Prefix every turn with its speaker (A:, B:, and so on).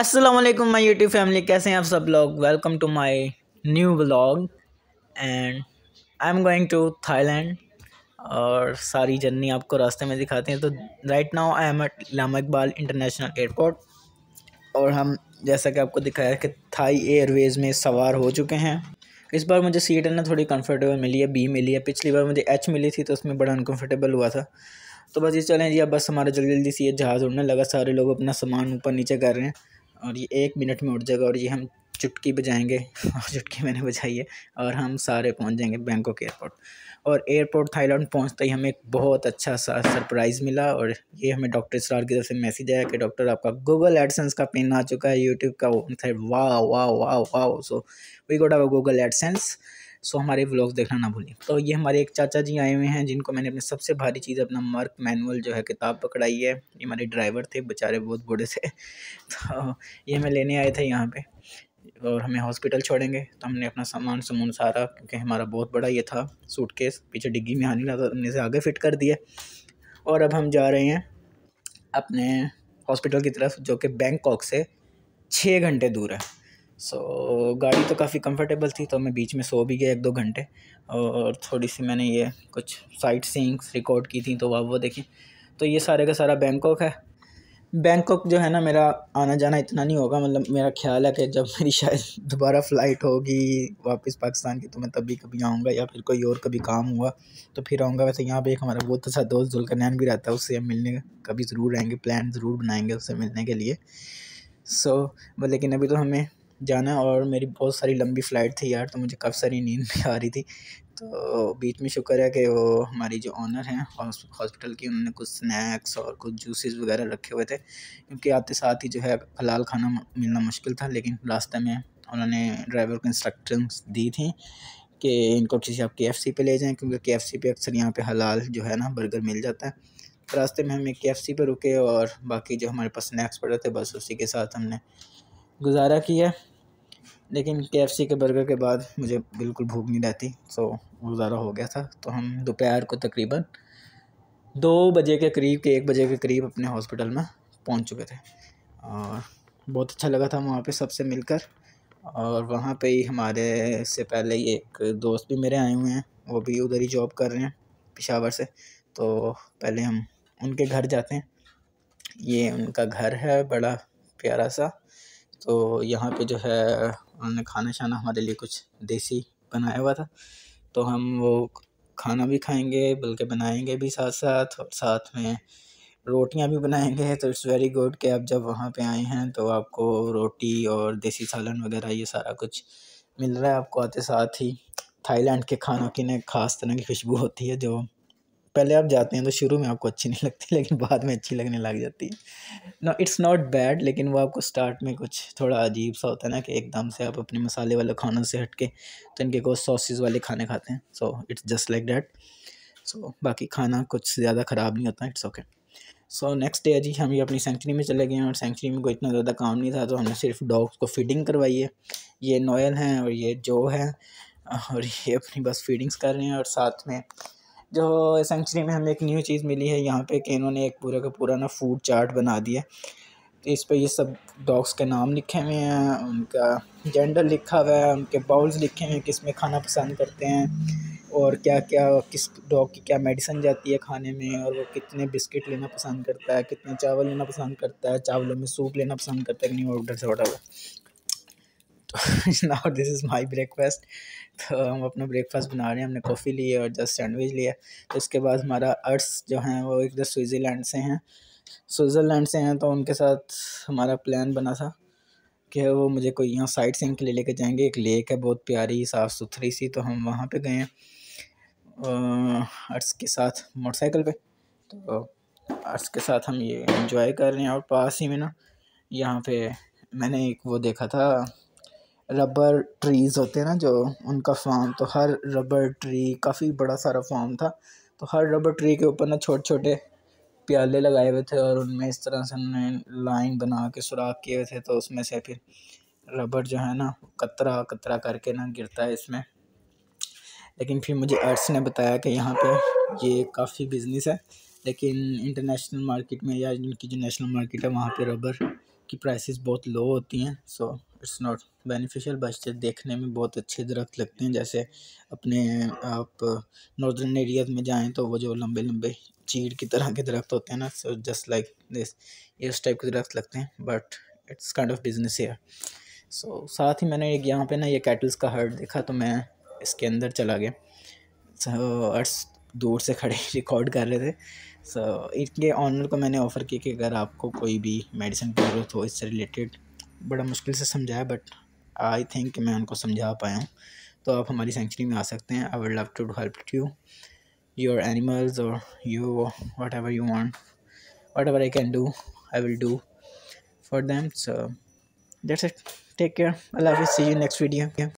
A: वालेकुम my YouTube family कैसे हैं आप सब लोग welcome to my new blog and I am going to Thailand और सारी जर्नी आपको रास्ते में दिखाते हैं तो right now I am at Allama Iqbal international airport और हम जैसा कि आपको दिखाया कि थाई एयरवेज़ में सवार हो चुके हैं इस बार मुझे सीट है ना थोड़ी कंफर्टेबल मिली है बी मिली है पिछली बार मुझे एच मिली थी तो उसमें बड़ा अनकम्फर्टेबल हुआ था तो बस ये चलें जी अब बस हमारा जल्दी जल्दी सी ये जहाज़ उड़ने लगा सारे लोग अपना सामान ऊपर नीचे कर रहे हैं और ये एक मिनट में उठ जाएगा और ये हम चुटकी बजाएंगे और चुटकी मैंने बजाई है और हम सारे पहुंच जाएंगे बैंकॉक एयरपोर्ट और एयरपोर्ट थाईलैंड पहुंचते ही हमें एक बहुत अच्छा सा सरप्राइज़ मिला और ये हमें डॉक्टर इसरार की तरफ से मैसेज आया कि डॉक्टर आपका गूगल एडसेंस का पिन आ चुका है यूट्यूब का वाह वाह वाह वाह so we got our Google AdSense so हमारे ब्लॉग्स देखना ना भूलें तो ये हमारे एक चाचा जी आए हुए हैं जिनको मैंने अपने सबसे भारी चीज़ अपना मार्क मैनुअल जो है किताब पकड़ाई है ये हमारे ड्राइवर थे बेचारे बहुत बूढ़े थे तो ये मैं लेने आए थे यहाँ पर और हमें हॉस्पिटल छोड़ेंगे तो हमने अपना सामान सामून सारा क्योंकि हमारा बहुत बड़ा ये था सूटकेस पीछे डिग्गी में आने लगा हमने से आगे फिट कर दिया और अब हम जा रहे हैं अपने हॉस्पिटल की तरफ जो कि बैंकॉक से छः घंटे दूर है सो so, गाड़ी तो काफ़ी कंफर्टेबल थी तो मैं बीच में सो भी गया एक दो घंटे और थोड़ी सी मैंने ये कुछ साइट सींग्स रिकॉर्ड की थी तो वह वो देखी तो ये सारे का सारा बैंकॉक है बैंकॉक जो है ना मेरा आना जाना इतना नहीं होगा मतलब मेरा ख्याल है कि जब मेरी शायद दोबारा फ़्लाइट होगी वापस पाकिस्तान की तो मैं तभी कभी आऊँगा या फिर कोई और कभी काम हुआ तो फिर आऊँगा वैसे यहाँ पे एक हमारा बहुत तो अच्छा दोस्त जुल्कनैन भी रहता है उससे हम मिलने कभी ज़रूर रहेंगे प्लान ज़रूर बनाएंगे उससे मिलने के लिए सो so, मतलब लेकिन अभी तो हमें जाना और मेरी बहुत सारी लंबी फ़्लाइट थी यार तो मुझे काफ़ी सारी नींद भी आ रही थी तो बीच में शुक्र है कि वो हमारी जो ऑनर हैं हॉस्पिटल की उन्होंने कुछ स्नैक्स और कुछ जूसेस वगैरह रखे हुए थे क्योंकि आते साथ ही जो है हलाल खाना मिलना मुश्किल था लेकिन रास्ते में उन्होंने ड्राइवर को इंस्ट्रक्शन दी थी कि इनको किसी आप के एफ सी पे ले जाएँ क्योंकि के एफ सी पे अक्सर यहाँ पर हलाल जो है ना बर्गर मिल जाता है तो रास्ते में हम एक के एफ सी पे रुके और बाकी जो हमारे पास स्नैक्स पड़े थे बस उसी के साथ हमने गुजारा किया लेकिन के के बर्गर के बाद मुझे बिल्कुल भूख नहीं रहती सो गुज़ारा हो गया था तो हम दोपहर को तकरीबन दो बजे के करीब के एक बजे के करीब अपने हॉस्पिटल में पहुंच चुके थे और बहुत अच्छा लगा था वहाँ पे सबसे मिलकर और वहाँ पे ही हमारे से पहले ही एक दोस्त भी मेरे आए हुए हैं वो भी उधर ही जॉब कर रहे हैं पिशावर से तो पहले हम उनके घर जाते हैं ये उनका घर है बड़ा प्यारा सा तो यहाँ पे जो है उन्होंने खाना शाना हमारे लिए कुछ देसी बनाया हुआ था तो हम वो खाना भी खाएंगे बल्कि बनाएंगे भी साथ साथ और साथ में रोटियां भी बनाएंगे तो इट्स वेरी गुड कि आप जब वहाँ पे आए हैं तो आपको रोटी और देसी सालन वगैरह ये सारा कुछ मिल रहा है आपको आते साथ ही थाईलैंड के खानों की ना ख़ास तरह की खुशबू होती है जो पहले आप जाते हैं तो शुरू में आपको अच्छी नहीं लगती लेकिन बाद में अच्छी लगने लग जाती है ना इट्स नॉट बैड लेकिन वो आपको स्टार्ट में कुछ थोड़ा अजीब सा होता है ना कि एकदम से आप अपने मसाले वाले खानों से हट के तो इनके को सॉसेज वाले खाने खाते हैं so it's just like that so बाकी खाना कुछ ज़्यादा ख़राब नहीं होता it's okay so next day जी हम ये अपनी सेंचुरी में चले गए और सेंचुरी में कोई इतना ज़्यादा काम नहीं था तो हमने सिर्फ डॉग्स को फीडिंग करवाई है ये नोयल हैं और ये जो है और ये अपनी बस फीडिंग्स कर रहे हैं और साथ में जो सेंचुरी में हमें एक न्यू चीज़ मिली है यहाँ पे कि इन्होंने एक पूरे का पूरा ना फूड चार्ट बना दिया तो इस पे ये सब डॉग्स के नाम लिखे हुए हैं उनका जेंडर लिखा हुआ है उनके बाउल्स लिखे हुए हैं किस में खाना पसंद करते हैं और क्या क्या किस डॉग की क्या मेडिसिन जाती है खाने में और वो कितने बिस्किट लेना पसंद करता है कितने चावल लेना पसंद करता है चावलों में सूप लेना पसंद करता है नहीं ऑर्डर से ऑर्डर तो now this is my breakfast तो हम अपना ब्रेकफास्ट बना रहे हैं हमने कॉफ़ी ली है और जस्ट सैंडविच लिया तो उसके बाद हमारा अर्स जो हैं वो एक स्विट्ज़रलैंड से हैं स्विट्ज़रलैंड से हैं तो उनके साथ हमारा प्लान बना था कि वो मुझे कोई यहाँ साइट सीन के लिए लेके जाएंगे एक लेक है बहुत प्यारी साफ़ सुथरी सी तो हम वहाँ पे गए हैं अर्स के साथ मोटरसाइकिल पे तो अर्स के साथ हम ये इन्जॉय कर रहे हैं और पास ही में ना यहाँ पे मैंने एक वो देखा था रबर ट्रीज़ होते हैं ना जो उनका फार्म तो हर रबर ट्री काफ़ी बड़ा सारा फार्म था तो हर रबर ट्री के ऊपर ना छोटे छोटे प्याले लगाए हुए थे और उनमें इस तरह से उन्होंने लाइन बना के सुराख किए हुए थे तो उसमें से फिर रबर जो है ना कतरा कतरा करके ना गिरता है इसमें लेकिन फिर मुझे अर्ट्स ने बताया कि यहाँ पे ये काफ़ी बिजनेस है लेकिन इंटरनेशनल मार्केट में या इनकी जो नेशनल मार्केट है वहाँ पे रबर की प्राइसेस बहुत लो होती हैं सो इट्स नॉट बेनिफिशियल बचते देखने में बहुत अच्छे दरख्त लगते हैं जैसे अपने आप नॉर्दर्न एरियाज़ में जाएँ तो वो जो लंबे लंबे चीड़ की तरह के दरख्त होते हैं ना सो जस्ट लाइक दिस इस टाइप के दरख्त लगते हैं but it's kind of business here so साथ ही मैंने एक यहाँ पे ना ये कैटल्स का हर्ट देखा तो मैं इसके अंदर चला गया सो अर्स दूर से खड़े रिकॉर्ड कर रहे थे सो so, इनके ऑनर को मैंने ऑफ़र किया कि अगर आपको कोई भी मेडिसिन की ज़रूरत हो इससे रिलेटेड बड़ा मुश्किल से समझाया बट आई थिंक मैं उनको समझा पाया हूँ तो आप हमारी सेंचुरी में आ सकते हैं I would love to help you your animals और you whatever you want whatever I can do I will do for them so that's it take care अल्लाह हाफि सी यू नेक्स्ट वीडियो